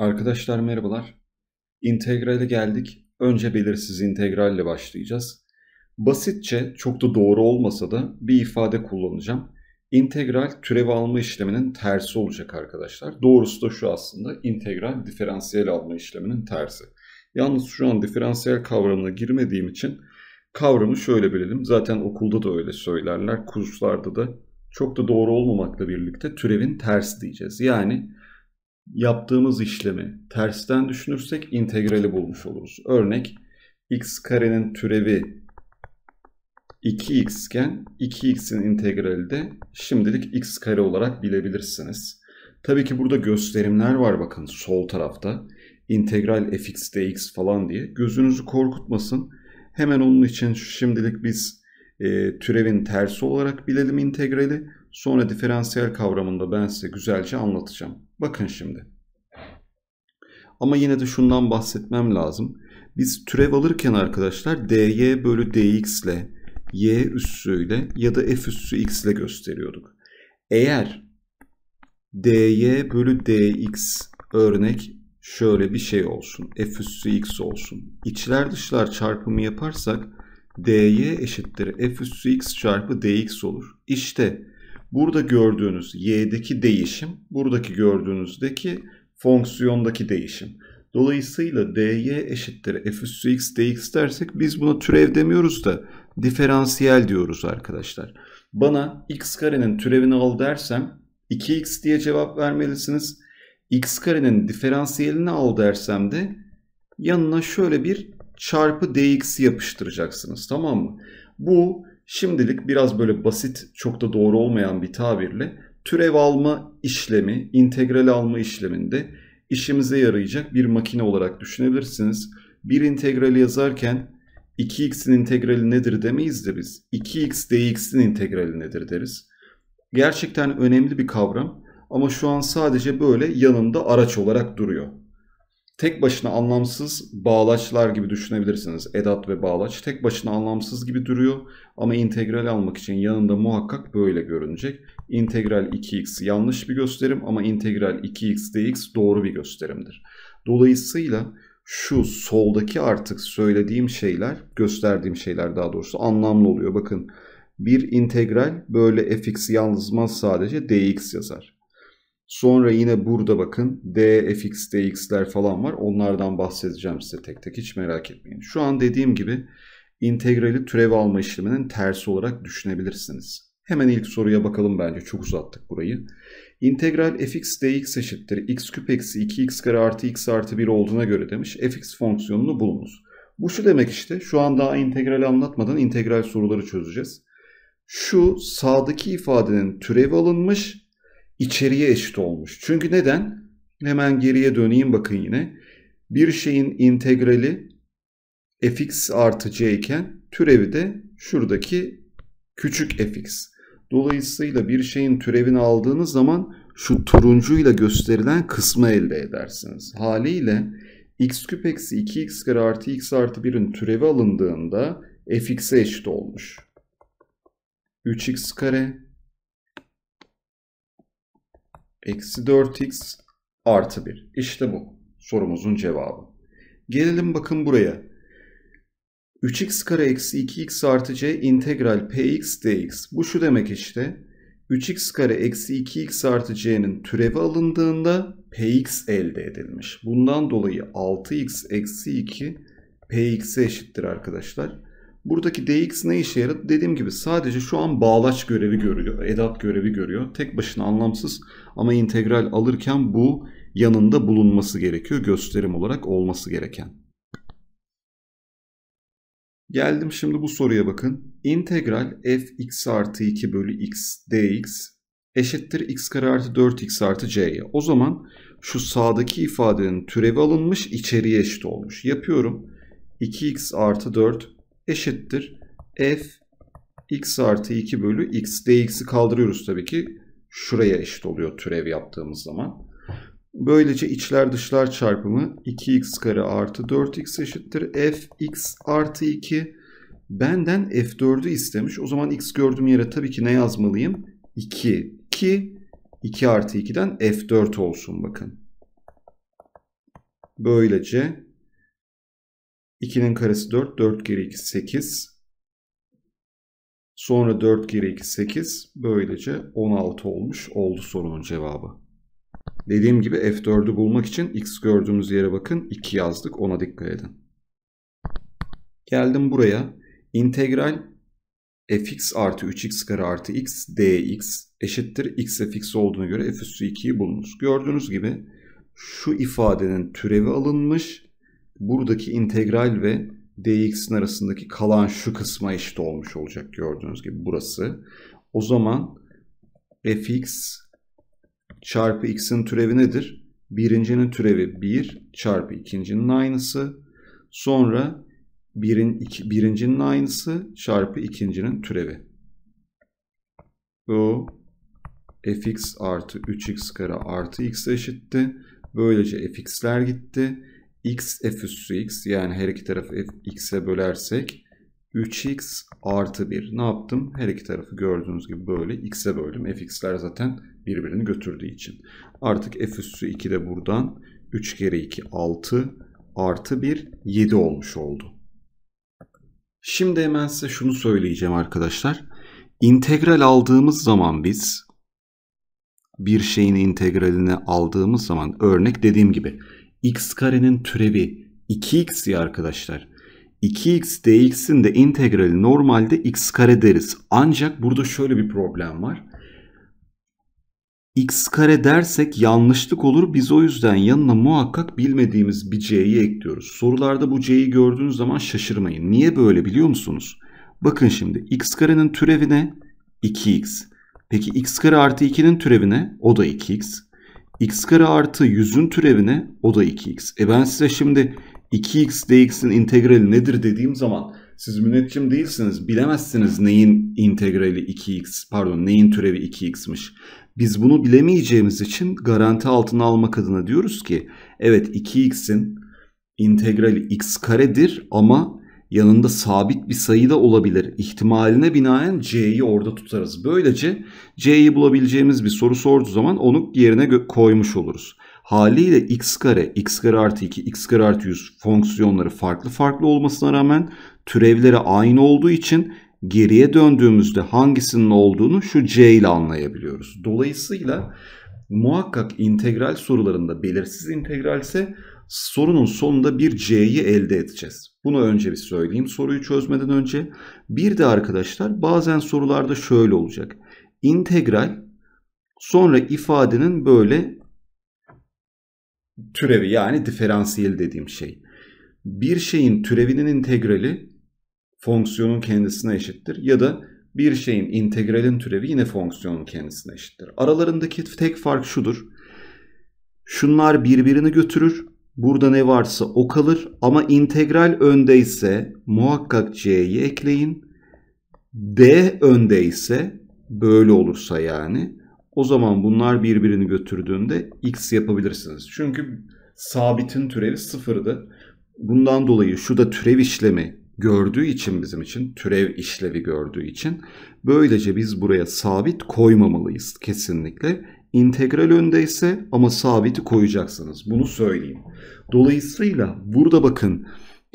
Arkadaşlar merhabalar. İntegrale geldik. Önce belirsiz integralle başlayacağız. Basitçe çok da doğru olmasa da bir ifade kullanacağım. İntegral türev alma işleminin tersi olacak arkadaşlar. Doğrusu da şu aslında integral diferansiyel alma işleminin tersi. Yalnız şu an diferansiyel kavramına girmediğim için kavramı şöyle bilelim. Zaten okulda da öyle söylerler. Kurslarda da çok da doğru olmamakla birlikte türevin tersi diyeceğiz. Yani yaptığımız işlemi tersten düşünürsek integrali bulmuş oluruz. Örnek x karenin türevi 2x iken 2x'in integrali de şimdilik x kare olarak bilebilirsiniz. Tabii ki burada gösterimler var bakın sol tarafta. İntegral fx dx falan diye. Gözünüzü korkutmasın. Hemen onun için şimdilik biz e, türevin tersi olarak bilelim integrali. Sonra diferansiyel kavramında ben size güzelce anlatacağım. Bakın şimdi. Ama yine de şundan bahsetmem lazım. Biz türev alırken arkadaşlar dy bölü dx ile y üssüyle ya da f üssü x ile gösteriyorduk. Eğer dy bölü dx örnek şöyle bir şey olsun. f üssü x olsun. İçler dışlar çarpımı yaparsak dy eşittir f üssü x çarpı dx olur. İşte Burada gördüğünüz y'deki değişim, buradaki gördüğünüzdeki fonksiyondaki değişim. Dolayısıyla dy eşittir f üssü x dx dersek biz buna türev demiyoruz da diferansiyel diyoruz arkadaşlar. Bana x karenin türevini al dersem 2x diye cevap vermelisiniz. x karenin diferansiyelini al dersem de yanına şöyle bir çarpı dx yapıştıracaksınız tamam mı? Bu Şimdilik biraz böyle basit, çok da doğru olmayan bir tabirle türev alma işlemi, integral alma işleminde işimize yarayacak bir makine olarak düşünebilirsiniz. Bir integrali yazarken 2x'in integrali nedir demeyiz de biz. 2x dx'in integrali nedir deriz. Gerçekten önemli bir kavram ama şu an sadece böyle yanımda araç olarak duruyor tek başına anlamsız bağlaçlar gibi düşünebilirsiniz. Edat ve bağlaç tek başına anlamsız gibi duruyor ama integral almak için yanında muhakkak böyle görünecek. İntegral 2x yanlış bir gösterim ama integral 2x dx doğru bir gösterimdir. Dolayısıyla şu soldaki artık söylediğim şeyler, gösterdiğim şeyler daha doğrusu anlamlı oluyor. Bakın bir integral böyle f(x) yazmaz sadece dx yazar. Sonra yine burada bakın dfx, dx'ler falan var. Onlardan bahsedeceğim size tek tek hiç merak etmeyin. Şu an dediğim gibi integrali türev alma işleminin tersi olarak düşünebilirsiniz. Hemen ilk soruya bakalım bence çok uzattık burayı. İntegral fx dx eşittir x küp eksi 2x kare artı x artı 1 olduğuna göre demiş fx fonksiyonunu bulunuz. Bu şu demek işte şu an daha integrali anlatmadan integral soruları çözeceğiz. Şu sağdaki ifadenin türevi alınmış içeriye eşit olmuş. Çünkü neden? Hemen geriye döneyim bakın yine. Bir şeyin integrali fx artı c iken türevi de şuradaki küçük fx. Dolayısıyla bir şeyin türevini aldığınız zaman şu turuncuyla gösterilen kısmı elde edersiniz. Haliyle x küp eksi 2x kare artı x artı 1'in türevi alındığında fx'e eşit olmuş. 3x kare eksi 4x artı 1. İşte bu sorumuzun cevabı. Gelelim bakın buraya. 3x kare eksi 2x artı c integral px dx. Bu şu demek işte. 3x kare eksi 2x artı c'nin türevi alındığında px elde edilmiş. Bundan dolayı 6x eksi 2 px'e eşittir arkadaşlar. Buradaki dx ne işe yaradı? Dediğim gibi sadece şu an bağlaç görevi görüyor. Edat görevi görüyor. Tek başına anlamsız ama integral alırken bu yanında bulunması gerekiyor. Gösterim olarak olması gereken. Geldim şimdi bu soruya bakın. İntegral f x artı 2 bölü x dx eşittir x kare artı 4x artı c'ye. O zaman şu sağdaki ifadenin türevi alınmış içeriye eşit olmuş. Yapıyorum. 2x artı 4 eşittir f x artı 2 bölü x dx'i kaldırıyoruz tabii ki. Şuraya eşit oluyor türev yaptığımız zaman. Böylece içler dışlar çarpımı 2x kare artı 4x eşittir. f x artı 2 benden f4'ü istemiş. O zaman x gördüğüm yere tabii ki ne yazmalıyım? 2 ki 2 artı 2'den f4 olsun bakın. Böylece 2'nin karesi 4. 4 kere 2 8. Sonra 4 kere 2 8. Böylece 16 olmuş oldu sorunun cevabı. Dediğim gibi F4'ü bulmak için x gördüğümüz yere bakın 2 yazdık ona dikkat edin. Geldim buraya. İntegral fx artı 3x kare artı x dx eşittir x fx olduğuna göre f üstü 2'yi bulunuz. Gördüğünüz gibi şu ifadenin türevi alınmış buradaki integral ve dx'in arasındaki kalan şu kısma eşit olmuş olacak gördüğünüz gibi burası. O zaman fx çarpı x'in türevi nedir? Birincinin türevi 1 çarpı ikincinin aynısı. Sonra birin, iki, birincinin aynısı çarpı ikincinin türevi. O fx artı 3x kare artı x eşitti. Böylece fx'ler gitti x f üssü x yani her iki tarafı x'e bölersek 3x artı 1. Ne yaptım? Her iki tarafı gördüğünüz gibi böyle x'e böldüm. fx'ler zaten birbirini götürdüğü için. Artık f üssü 2 de buradan 3 kere 2 6 artı 1 7 olmuş oldu. Şimdi hemen size şunu söyleyeceğim arkadaşlar. İntegral aldığımız zaman biz bir şeyin integralini aldığımız zaman örnek dediğim gibi x karenin türevi 2 x ya arkadaşlar. 2x dx'in de integrali normalde x kare deriz. Ancak burada şöyle bir problem var. x kare dersek yanlışlık olur. Biz o yüzden yanına muhakkak bilmediğimiz bir c'yi ekliyoruz. Sorularda bu c'yi gördüğünüz zaman şaşırmayın. Niye böyle biliyor musunuz? Bakın şimdi x karenin türevi ne? 2x. Peki x kare artı 2'nin türevi ne? O da 2x x kare artı 100'ün türevine o da 2x. E ben size şimdi 2x dx'in integrali nedir dediğim zaman siz müneccim değilsiniz bilemezsiniz neyin integrali 2x pardon neyin türevi 2x'miş. Biz bunu bilemeyeceğimiz için garanti altına almak adına diyoruz ki evet 2x'in integrali x karedir ama yanında sabit bir sayıda olabilir ihtimaline binaen C'yi orada tutarız. Böylece C'yi bulabileceğimiz bir soru sorduğu zaman onu yerine koymuş oluruz. Haliyle x kare, x kare artı 2, x kare artı 100 fonksiyonları farklı farklı olmasına rağmen türevleri aynı olduğu için geriye döndüğümüzde hangisinin olduğunu şu C ile anlayabiliyoruz. Dolayısıyla muhakkak integral sorularında belirsiz integralse. ise sorunun sonunda bir C'yi elde edeceğiz. Bunu önce bir söyleyeyim soruyu çözmeden önce. Bir de arkadaşlar bazen sorularda şöyle olacak. İntegral sonra ifadenin böyle türevi yani diferansiyel dediğim şey. Bir şeyin türevinin integrali fonksiyonun kendisine eşittir ya da bir şeyin integralin türevi yine fonksiyonun kendisine eşittir. Aralarındaki tek fark şudur. Şunlar birbirini götürür Burada ne varsa o kalır ama integral önde ise muhakkak c'yi ekleyin. D önde ise böyle olursa yani o zaman bunlar birbirini götürdüğünde x yapabilirsiniz. Çünkü sabitin türevi sıfırdı. Bundan dolayı şu da türev işlemi gördüğü için bizim için türev işlevi gördüğü için böylece biz buraya sabit koymamalıyız kesinlikle. İntegral öndeyse ama sabiti koyacaksınız. Bunu söyleyeyim. Dolayısıyla burada bakın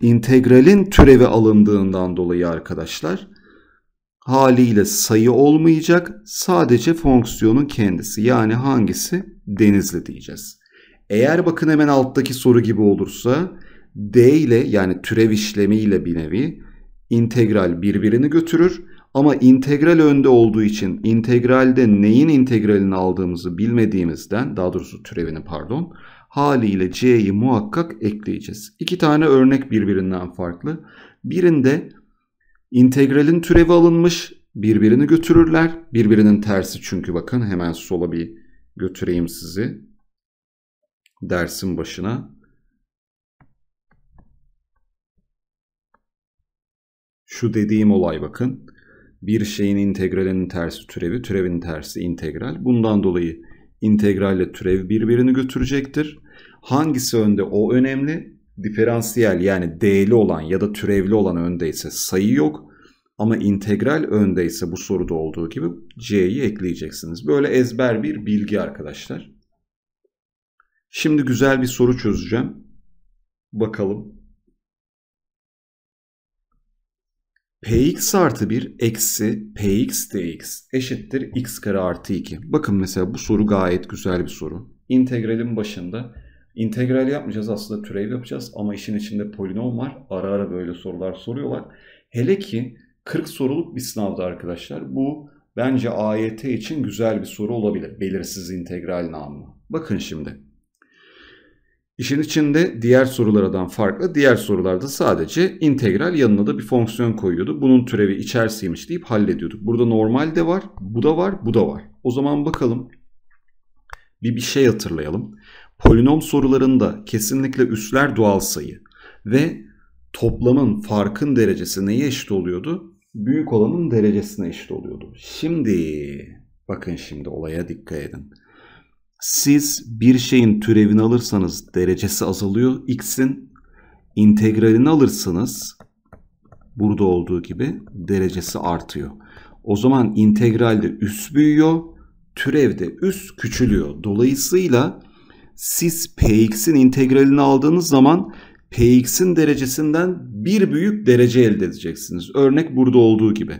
integralin türevi alındığından dolayı arkadaşlar haliyle sayı olmayacak sadece fonksiyonun kendisi yani hangisi denizli diyeceğiz. Eğer bakın hemen alttaki soru gibi olursa d ile yani türev işlemiyle bir nevi integral birbirini götürür ama integral önde olduğu için integralde neyin integralini aldığımızı bilmediğimizden daha doğrusu türevini pardon haliyle c'yi muhakkak ekleyeceğiz. İki tane örnek birbirinden farklı. Birinde integralin türevi alınmış birbirini götürürler. Birbirinin tersi çünkü bakın hemen sola bir götüreyim sizi dersin başına. Şu dediğim olay bakın bir şeyin integralinin tersi türevi, türevin tersi integral. Bundan dolayı integralle türev birbirini götürecektir. Hangisi önde o önemli. Diferansiyel yani değli olan ya da türevli olan öndeyse sayı yok. Ama integral öndeyse bu soruda olduğu gibi C'yi ekleyeceksiniz. Böyle ezber bir bilgi arkadaşlar. Şimdi güzel bir soru çözeceğim. Bakalım px artı 1 eksi px dx eşittir x kare artı 2. Bakın mesela bu soru gayet güzel bir soru. İntegralin başında integral yapmayacağız aslında türev yapacağız ama işin içinde polinom var. Ara ara böyle sorular soruyorlar. Hele ki 40 soruluk bir sınavda arkadaşlar. Bu bence AYT için güzel bir soru olabilir. Belirsiz integral namına. Bakın şimdi. İşin içinde diğer sorulardan farklı diğer sorularda sadece integral yanına da bir fonksiyon koyuyordu. Bunun türevi içerisiymiş deyip hallediyorduk. Burada normal de var, bu da var, bu da var. O zaman bakalım bir bir şey hatırlayalım. Polinom sorularında kesinlikle üsler doğal sayı ve toplamın farkın derecesi neye eşit oluyordu? Büyük olanın derecesine eşit oluyordu. Şimdi bakın şimdi olaya dikkat edin siz bir şeyin türevini alırsanız derecesi azalıyor x'in. integralini alırsanız burada olduğu gibi derecesi artıyor. O zaman integralde üs büyüyor, türevde üs küçülüyor. Dolayısıyla siz px'in integralini aldığınız zaman px'in derecesinden bir büyük derece elde edeceksiniz. Örnek burada olduğu gibi.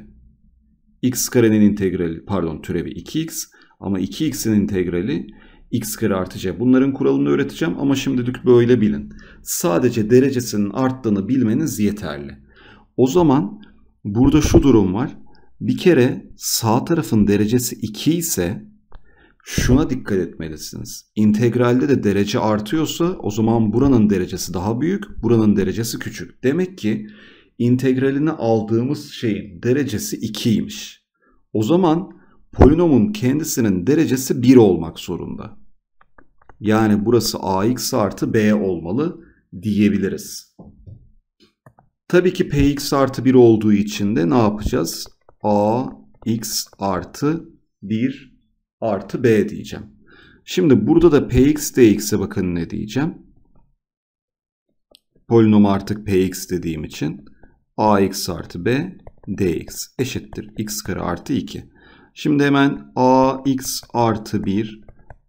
x karenin integrali pardon türevi 2x ama 2x'in integrali x kare artı c. Bunların kuralını öğreteceğim ama şimdilik böyle bilin. Sadece derecesinin arttığını bilmeniz yeterli. O zaman burada şu durum var. Bir kere sağ tarafın derecesi 2 ise şuna dikkat etmelisiniz. İntegralde de derece artıyorsa o zaman buranın derecesi daha büyük, buranın derecesi küçük. Demek ki integralini aldığımız şeyin derecesi 2'ymiş. O zaman polinomun kendisinin derecesi 1 olmak zorunda. Yani burası ax artı b olmalı diyebiliriz. Tabii ki px artı 1 olduğu için de ne yapacağız? ax artı 1 artı b diyeceğim. Şimdi burada da px dx'e bakın ne diyeceğim. Polinom artık px dediğim için ax artı b dx eşittir x kare artı 2. Şimdi hemen ax artı 1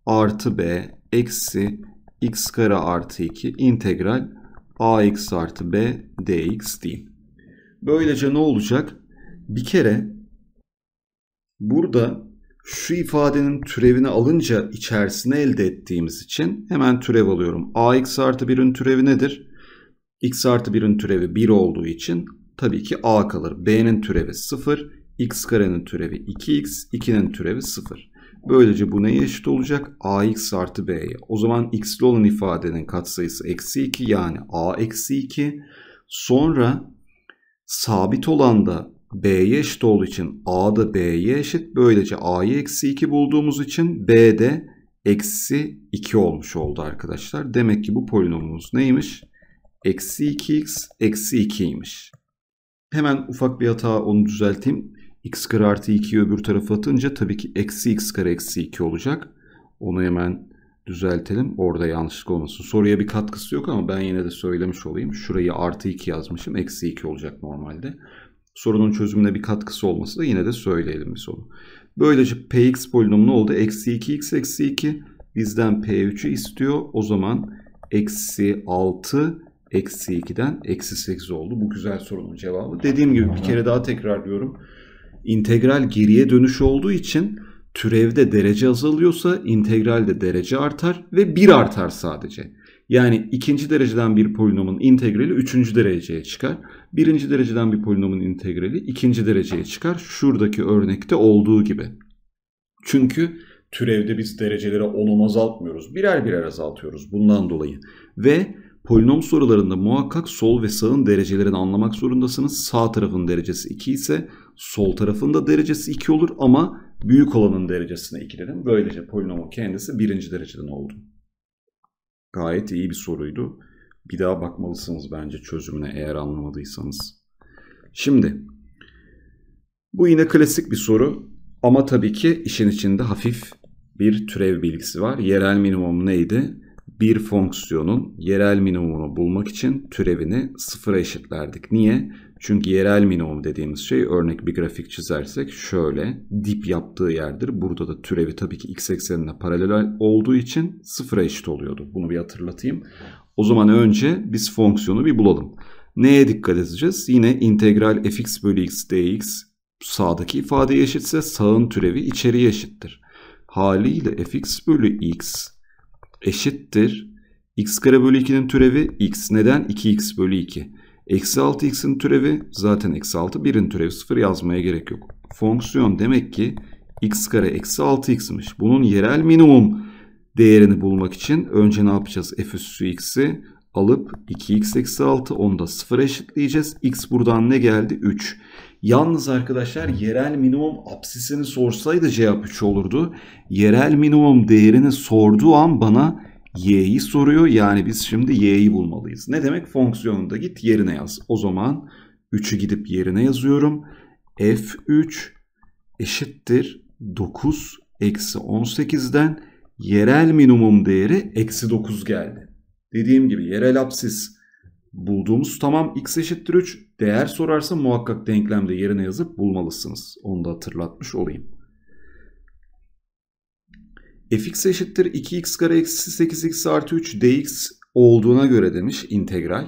artı b eksi x kare artı 2 integral ax artı b dx diyeyim. Böylece ne olacak? Bir kere burada şu ifadenin türevini alınca içerisine elde ettiğimiz için hemen türev alıyorum. ax artı 1'in türevi nedir? x artı 1'in türevi 1 olduğu için tabii ki a kalır. b'nin türevi 0, x karenin türevi 2x, 2'nin türevi 0. Böylece bu neye eşit olacak? ax artı b'ye. O zaman x'li olan ifadenin katsayısı eksi 2 yani a eksi 2. Sonra sabit olan da b'ye eşit olduğu için a da b'ye eşit. Böylece a'yı eksi 2 bulduğumuz için b de eksi 2 olmuş oldu arkadaşlar. Demek ki bu polinomumuz neymiş? Eksi 2x eksi 2'ymiş. Hemen ufak bir hata onu düzelteyim x kare artı 2'yi öbür tarafa atınca tabii ki eksi x kare eksi 2 olacak. Onu hemen düzeltelim. Orada yanlışlık olmasın. Soruya bir katkısı yok ama ben yine de söylemiş olayım. Şurayı artı 2 yazmışım. Eksi 2 olacak normalde. Sorunun çözümüne bir katkısı olması da yine de söyleyelim bir sonu. Böylece px polinomu ne oldu? Eksi 2x eksi 2 bizden p3'ü istiyor. O zaman eksi 6 eksi 2'den eksi 8 oldu. Bu güzel sorunun cevabı. Dediğim gibi bir kere daha tekrarlıyorum integral geriye dönüş olduğu için türevde derece azalıyorsa integralde derece artar ve 1 artar sadece. Yani ikinci dereceden bir polinomun integrali üçüncü dereceye çıkar. Birinci dereceden bir polinomun integrali ikinci dereceye çıkar. Şuradaki örnekte olduğu gibi. Çünkü türevde biz dereceleri 10'un azaltmıyoruz. Birer birer azaltıyoruz bundan dolayı. Ve Polinom sorularında muhakkak sol ve sağın derecelerini anlamak zorundasınız. Sağ tarafın derecesi 2 ise sol tarafın da derecesi 2 olur ama büyük olanın derecesine 2 dedim. Böylece polinomun kendisi birinci dereceden oldu. Gayet iyi bir soruydu. Bir daha bakmalısınız bence çözümüne eğer anlamadıysanız. Şimdi bu yine klasik bir soru ama tabii ki işin içinde hafif bir türev bilgisi var. Yerel minimum neydi? bir fonksiyonun yerel minimumunu bulmak için türevini sıfıra eşitlerdik. Niye? Çünkü yerel minimum dediğimiz şey örnek bir grafik çizersek şöyle dip yaptığı yerdir. Burada da türevi tabii ki x eksenine paralel olduğu için sıfıra eşit oluyordu. Bunu bir hatırlatayım. O zaman önce biz fonksiyonu bir bulalım. Neye dikkat edeceğiz? Yine integral fx bölü x dx sağdaki ifadeye eşitse sağın türevi içeriye eşittir. Haliyle fx bölü x eşittir. x kare bölü 2'nin türevi x. Neden? 2x bölü 2. Eksi 6x'in türevi zaten eksi 6. 1'in türevi 0 yazmaya gerek yok. Fonksiyon demek ki x kare eksi 6x'miş. Bunun yerel minimum değerini bulmak için önce ne yapacağız? f üssü x'i alıp 2x eksi 6 onu da 0 eşitleyeceğiz. x buradan ne geldi? 3. Yalnız arkadaşlar yerel minimum apsisini sorsaydı cevap 3 olurdu. Yerel minimum değerini sorduğu an bana y'yi soruyor. Yani biz şimdi y'yi bulmalıyız. Ne demek? Fonksiyonunda git yerine yaz. O zaman 3'ü gidip yerine yazıyorum. f3 eşittir 9 eksi 18'den yerel minimum değeri eksi 9 geldi. Dediğim gibi yerel apsis bulduğumuz tamam x eşittir 3. Değer sorarsa muhakkak denklemde yerine yazıp bulmalısınız. Onu da hatırlatmış olayım. fx eşittir 2x kare eksi 8x artı 3 dx olduğuna göre demiş integral.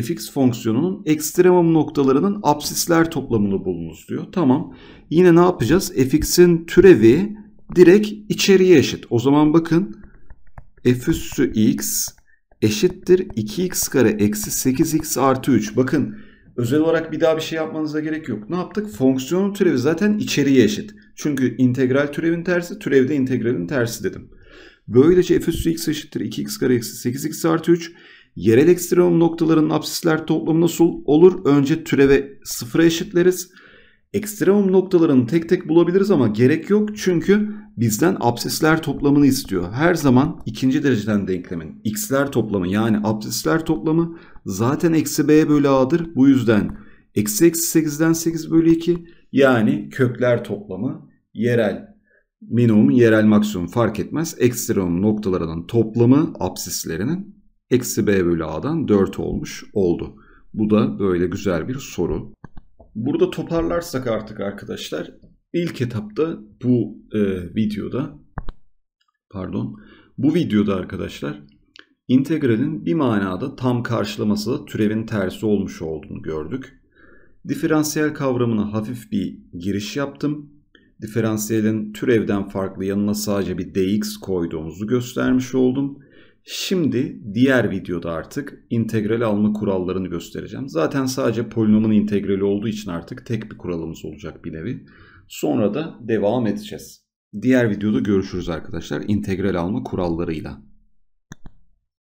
fx fonksiyonunun ekstremum noktalarının absisler toplamını bulunuz diyor. Tamam. Yine ne yapacağız? fx'in türevi direkt içeriye eşit. O zaman bakın f üssü x eşittir 2x kare eksi 8x artı 3. Bakın özel olarak bir daha bir şey yapmanıza gerek yok. Ne yaptık? Fonksiyonun türevi zaten içeriye eşit. Çünkü integral türevin tersi, türevde integralin tersi dedim. Böylece f üstü x eşittir 2x kare eksi 8x artı 3. Yerel ekstremum noktaların absisler toplamı nasıl olur? Önce türeve sıfıra eşitleriz. Ekstremum noktalarını tek tek bulabiliriz ama gerek yok çünkü bizden absisler toplamını istiyor. Her zaman ikinci dereceden denklemin x'ler toplamı yani absisler toplamı zaten eksi b bölü a'dır. Bu yüzden eksi eksi 8'den 8 bölü 2 yani kökler toplamı yerel minimum yerel maksimum fark etmez. Ekstremum noktalarının toplamı absislerinin eksi b bölü a'dan 4 olmuş oldu. Bu da böyle güzel bir soru. Burada toparlarsak artık arkadaşlar ilk etapta bu e, videoda pardon bu videoda arkadaşlar integralin bir manada tam karşılaması da türevin tersi olmuş olduğunu gördük. Diferansiyel kavramına hafif bir giriş yaptım. Diferansiyelin türevden farklı yanına sadece bir dx koyduğumuzu göstermiş oldum. Şimdi diğer videoda artık integral alma kurallarını göstereceğim. Zaten sadece polinomun integrali olduğu için artık tek bir kuralımız olacak bir nevi. Sonra da devam edeceğiz. Diğer videoda görüşürüz arkadaşlar integral alma kurallarıyla.